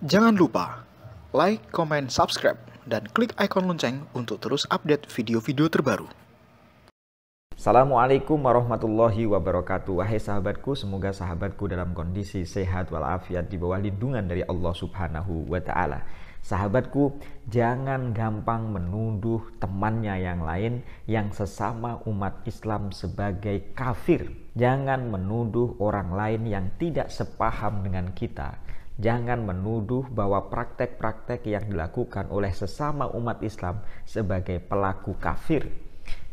Jangan lupa like, comment, subscribe, dan klik ikon lonceng untuk terus update video-video terbaru. Assalamualaikum warahmatullahi wabarakatuh. Wahai sahabatku, semoga sahabatku dalam kondisi sehat walafiat di bawah lindungan dari Allah Subhanahu wa taala. Sahabatku, jangan gampang menuduh temannya yang lain yang sesama umat Islam sebagai kafir. Jangan menuduh orang lain yang tidak sepaham dengan kita Jangan menuduh bahwa praktek-praktek yang dilakukan oleh sesama umat Islam sebagai pelaku kafir.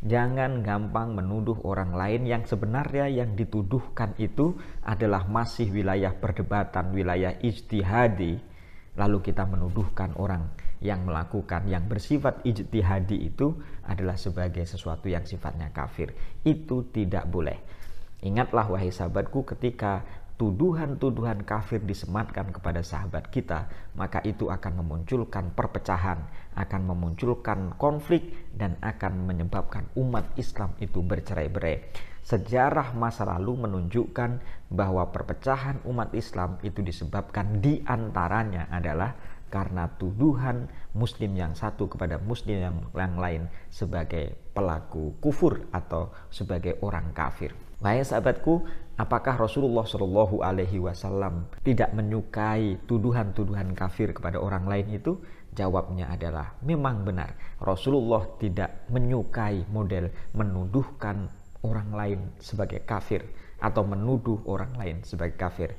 Jangan gampang menuduh orang lain yang sebenarnya yang dituduhkan itu adalah masih wilayah perdebatan, wilayah ijtihadi. Lalu kita menuduhkan orang yang melakukan yang bersifat ijtihadi itu adalah sebagai sesuatu yang sifatnya kafir. Itu tidak boleh. Ingatlah wahai sahabatku ketika tuduhan-tuduhan kafir disematkan kepada sahabat kita, maka itu akan memunculkan perpecahan, akan memunculkan konflik, dan akan menyebabkan umat Islam itu bercerai-berai. Sejarah masa lalu menunjukkan bahwa perpecahan umat Islam itu disebabkan diantaranya adalah karena tuduhan muslim yang satu kepada muslim yang lain sebagai pelaku kufur atau sebagai orang kafir. Wahai sahabatku, apakah Rasulullah Shallallahu Alaihi Wasallam tidak menyukai tuduhan-tuduhan kafir kepada orang lain itu? Jawabnya adalah memang benar. Rasulullah tidak menyukai model menuduhkan orang lain sebagai kafir atau menuduh orang lain sebagai kafir.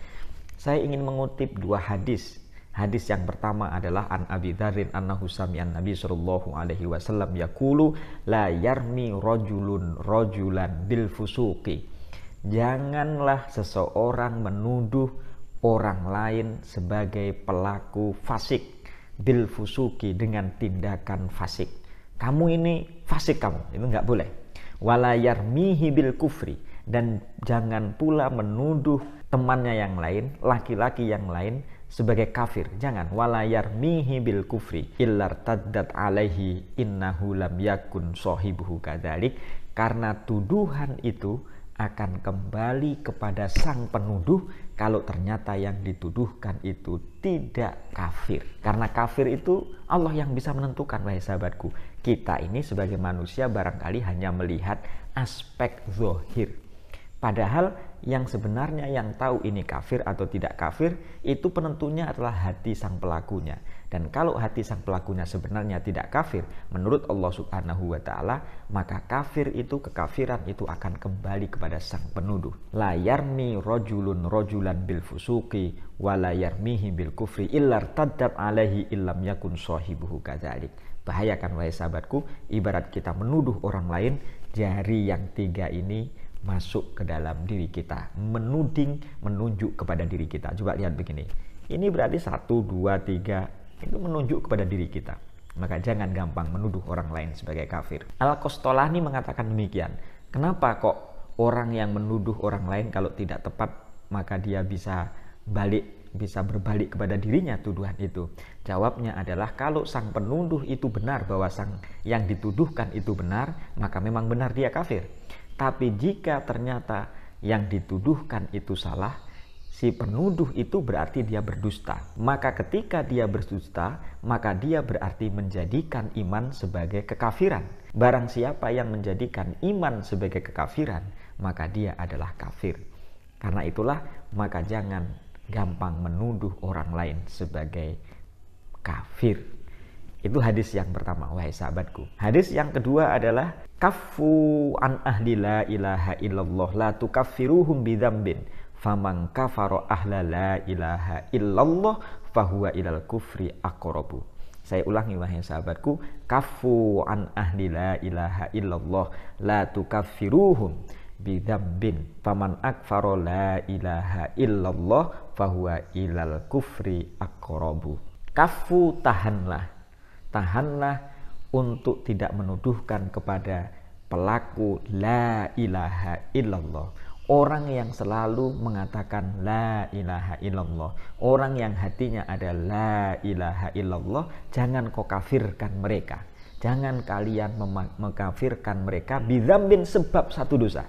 Saya ingin mengutip dua hadis Hadis yang pertama adalah an Abi Dzarin annahu sami'an Nabi sallallahu alaihi wasallam yaqulu la yarmi rajulun rajulan bil fusuqi. Janganlah seseorang menuduh orang lain sebagai pelaku fasik bil fusuki dengan tindakan fasik. Kamu ini fasik kamu, itu nggak boleh. Walayar mihi bil kufri dan jangan pula menuduh temannya yang lain, laki-laki yang lain sebagai kafir. Jangan walayar mihi bil kufri illar taddat alaihi innahu lam yakun sohibuhu kadalik karena tuduhan itu akan kembali kepada sang penuduh kalau ternyata yang dituduhkan itu tidak kafir. Karena kafir itu Allah yang bisa menentukan, wahai sahabatku. Kita ini sebagai manusia barangkali hanya melihat aspek zohir. Padahal yang sebenarnya yang tahu ini kafir atau tidak kafir itu penentunya adalah hati sang pelakunya. Dan kalau hati sang pelakunya sebenarnya tidak kafir menurut Allah Subhanahu wa taala, maka kafir itu kekafiran itu akan kembali kepada sang penuduh. La rojulun rojulan bil fusuki wa la bil kufri illar tadab alaihi illam yakun sahibuhu kadzalik. Bahayakan wahai sahabatku ibarat kita menuduh orang lain jari yang tiga ini masuk ke dalam diri kita, menuding, menunjuk kepada diri kita. Coba lihat begini. Ini berarti satu, dua, tiga, itu menunjuk kepada diri kita. Maka jangan gampang menuduh orang lain sebagai kafir. Al-Kostolani mengatakan demikian. Kenapa kok orang yang menuduh orang lain kalau tidak tepat, maka dia bisa balik bisa berbalik kepada dirinya tuduhan itu? Jawabnya adalah kalau sang penuduh itu benar bahwa sang yang dituduhkan itu benar, maka memang benar dia kafir. Tapi jika ternyata yang dituduhkan itu salah, si penuduh itu berarti dia berdusta. Maka ketika dia berdusta, maka dia berarti menjadikan iman sebagai kekafiran. Barang siapa yang menjadikan iman sebagai kekafiran, maka dia adalah kafir. Karena itulah, maka jangan gampang menuduh orang lain sebagai kafir. Itu hadis yang pertama, wahai sahabatku. Hadis yang kedua adalah kafu an ahli la ilaha illallah la tukaffiruhum bidzambin faman kafara ahla la ilaha illallah fahuwa ilal kufri akorobu. Saya ulangi wahai sahabatku, kafu an ahli la ilaha illallah la tukaffiruhum bidzambin faman akfara la ilaha illallah fahuwa ilal kufri akorobu. Kafu tahanlah tahanlah untuk tidak menuduhkan kepada pelaku la ilaha illallah orang yang selalu mengatakan la ilaha illallah orang yang hatinya ada la ilaha illallah jangan kau kafirkan mereka jangan kalian mengkafirkan mereka bin sebab satu dosa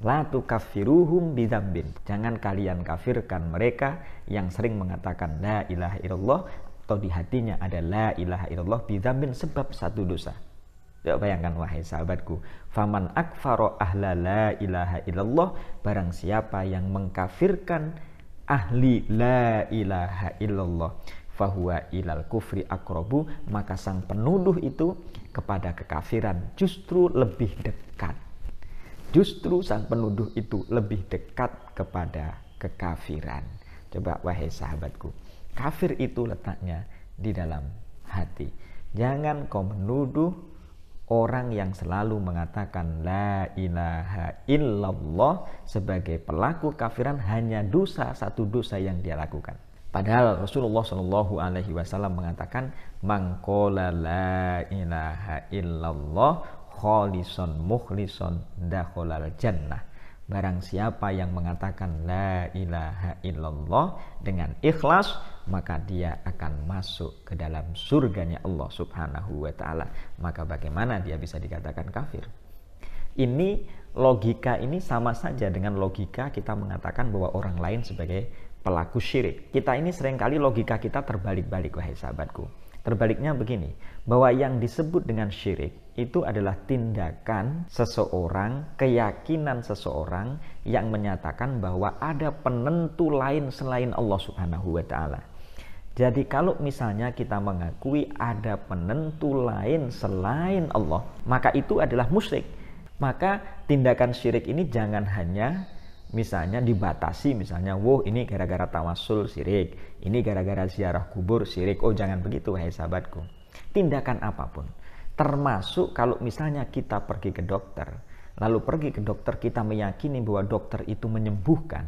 la tu kafiruhum bidzambin jangan kalian kafirkan mereka yang sering mengatakan la ilaha illallah atau di hatinya ada la ilaha illallah bidzambin sebab satu dosa. Ya, bayangkan wahai sahabatku, faman akfaro ahla la ilaha illallah, barang siapa yang mengkafirkan ahli la ilaha illallah, fahuwa ilal kufri akrobu, maka sang penuduh itu kepada kekafiran justru lebih dekat. Justru sang penuduh itu lebih dekat kepada kekafiran. Coba wahai sahabatku, Kafir itu letaknya di dalam hati. Jangan kau menuduh orang yang selalu mengatakan la ilaha illallah sebagai pelaku kafiran hanya dosa satu dosa yang dia lakukan. Padahal Rasulullah Shallallahu Alaihi Wasallam mengatakan mangkola la ilaha illallah kholison mukhlison dakholal jannah. Barang siapa yang mengatakan la ilaha illallah dengan ikhlas maka dia akan masuk ke dalam surganya Allah Subhanahu wa taala. Maka bagaimana dia bisa dikatakan kafir? Ini logika ini sama saja dengan logika kita mengatakan bahwa orang lain sebagai pelaku syirik. Kita ini seringkali logika kita terbalik-balik wahai sahabatku. Terbaliknya begini, bahwa yang disebut dengan syirik itu adalah tindakan seseorang, keyakinan seseorang yang menyatakan bahwa ada penentu lain selain Allah Subhanahu wa taala. Jadi kalau misalnya kita mengakui ada penentu lain selain Allah, maka itu adalah musyrik. Maka tindakan syirik ini jangan hanya misalnya dibatasi misalnya wah ini gara-gara tawasul syirik ini gara-gara ziarah kubur syirik oh jangan begitu hai sahabatku tindakan apapun termasuk kalau misalnya kita pergi ke dokter lalu pergi ke dokter kita meyakini bahwa dokter itu menyembuhkan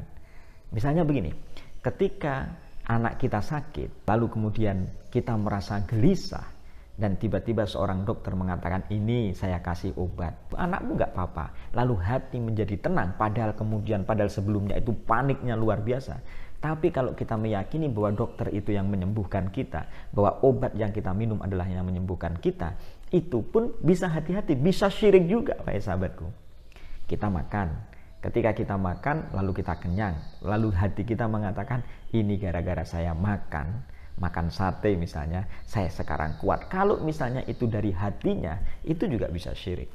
misalnya begini ketika anak kita sakit, lalu kemudian kita merasa gelisah, dan tiba-tiba seorang dokter mengatakan ini saya kasih obat anakmu nggak apa-apa lalu hati menjadi tenang padahal kemudian padahal sebelumnya itu paniknya luar biasa tapi kalau kita meyakini bahwa dokter itu yang menyembuhkan kita bahwa obat yang kita minum adalah yang menyembuhkan kita itu pun bisa hati-hati bisa syirik juga Pak sahabatku kita makan ketika kita makan lalu kita kenyang lalu hati kita mengatakan ini gara-gara saya makan, makan sate misalnya, saya sekarang kuat. Kalau misalnya itu dari hatinya, itu juga bisa syirik.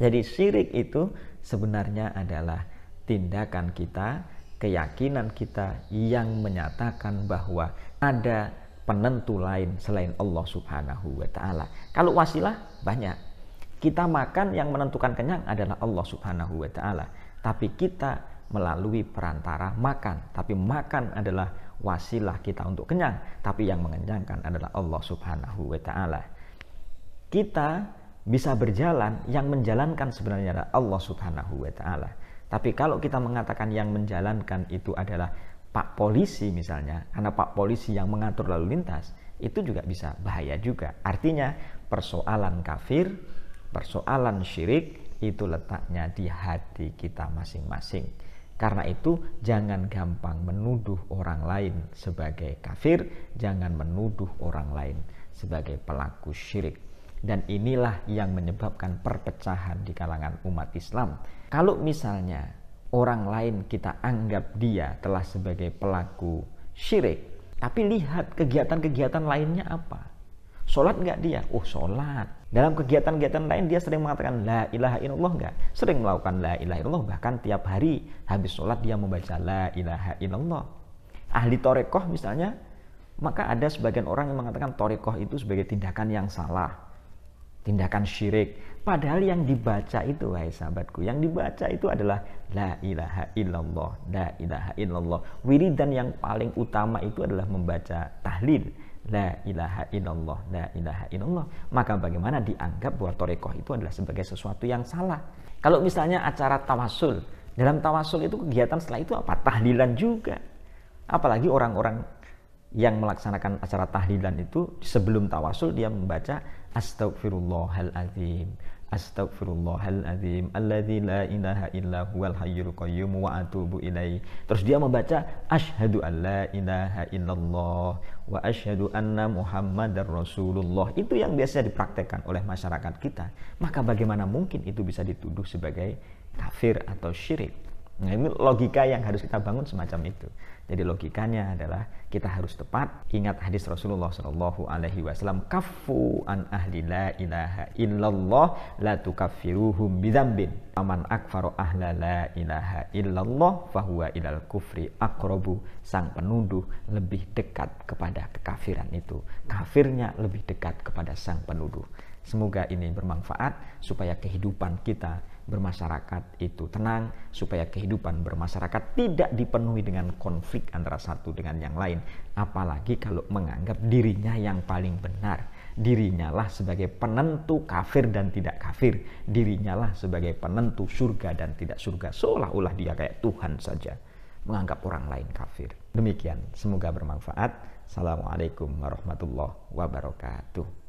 Jadi syirik itu sebenarnya adalah tindakan kita, keyakinan kita yang menyatakan bahwa ada penentu lain selain Allah Subhanahu wa taala. Kalau wasilah banyak. Kita makan yang menentukan kenyang adalah Allah Subhanahu wa taala, tapi kita melalui perantara makan. Tapi makan adalah wasilah kita untuk kenyang, tapi yang mengenyangkan adalah Allah Subhanahu wa taala. Kita bisa berjalan, yang menjalankan sebenarnya adalah Allah Subhanahu wa taala. Tapi kalau kita mengatakan yang menjalankan itu adalah Pak polisi misalnya, karena Pak polisi yang mengatur lalu lintas, itu juga bisa bahaya juga. Artinya persoalan kafir, persoalan syirik itu letaknya di hati kita masing-masing. Karena itu, jangan gampang menuduh orang lain sebagai kafir, jangan menuduh orang lain sebagai pelaku syirik. Dan inilah yang menyebabkan perpecahan di kalangan umat Islam. Kalau misalnya orang lain kita anggap dia telah sebagai pelaku syirik, tapi lihat kegiatan-kegiatan lainnya apa. Sholat nggak dia? Oh sholat dalam kegiatan-kegiatan lain dia sering mengatakan la ilaha illallah enggak? Sering melakukan la ilaha illallah bahkan tiap hari habis sholat dia membaca la ilaha illallah. Ahli torekoh misalnya maka ada sebagian orang yang mengatakan torekoh itu sebagai tindakan yang salah. Tindakan syirik. Padahal yang dibaca itu wahai sahabatku, yang dibaca itu adalah la ilaha illallah, la ilaha illallah. Wiridan yang paling utama itu adalah membaca tahlil La ilaha illallah, la ilaha illallah. Maka bagaimana dianggap bahwa torekoh itu adalah sebagai sesuatu yang salah. Kalau misalnya acara tawasul, dalam tawasul itu kegiatan setelah itu apa? Tahlilan juga. Apalagi orang-orang yang melaksanakan acara tahlilan itu sebelum tawasul dia membaca astagfirullahaladzim Astagfirullahaladzim Alladzi la ilaha illa huwal hayyul qayyum wa atubu ilaih Terus dia membaca Ashadu an la ilaha illallah Wa ashadu anna muhammadar rasulullah Itu yang biasa dipraktekkan oleh masyarakat kita Maka bagaimana mungkin itu bisa dituduh sebagai kafir atau syirik Nah, ini logika yang harus kita bangun semacam itu. Jadi logikanya adalah kita harus tepat. Ingat hadis Rasulullah Shallallahu Alaihi Wasallam, kafu an ahli la ilaha illallah la tukafiruhum bidambin. Aman akfaru ahla la ilaha illallah fahuwa ilal kufri akrobu. Sang penuduh lebih dekat kepada kekafiran itu. Kafirnya lebih dekat kepada sang penuduh. Semoga ini bermanfaat supaya kehidupan kita bermasyarakat itu tenang supaya kehidupan bermasyarakat tidak dipenuhi dengan konflik antara satu dengan yang lain apalagi kalau menganggap dirinya yang paling benar dirinya lah sebagai penentu kafir dan tidak kafir dirinya lah sebagai penentu surga dan tidak surga seolah-olah dia kayak Tuhan saja menganggap orang lain kafir demikian semoga bermanfaat Assalamualaikum warahmatullahi wabarakatuh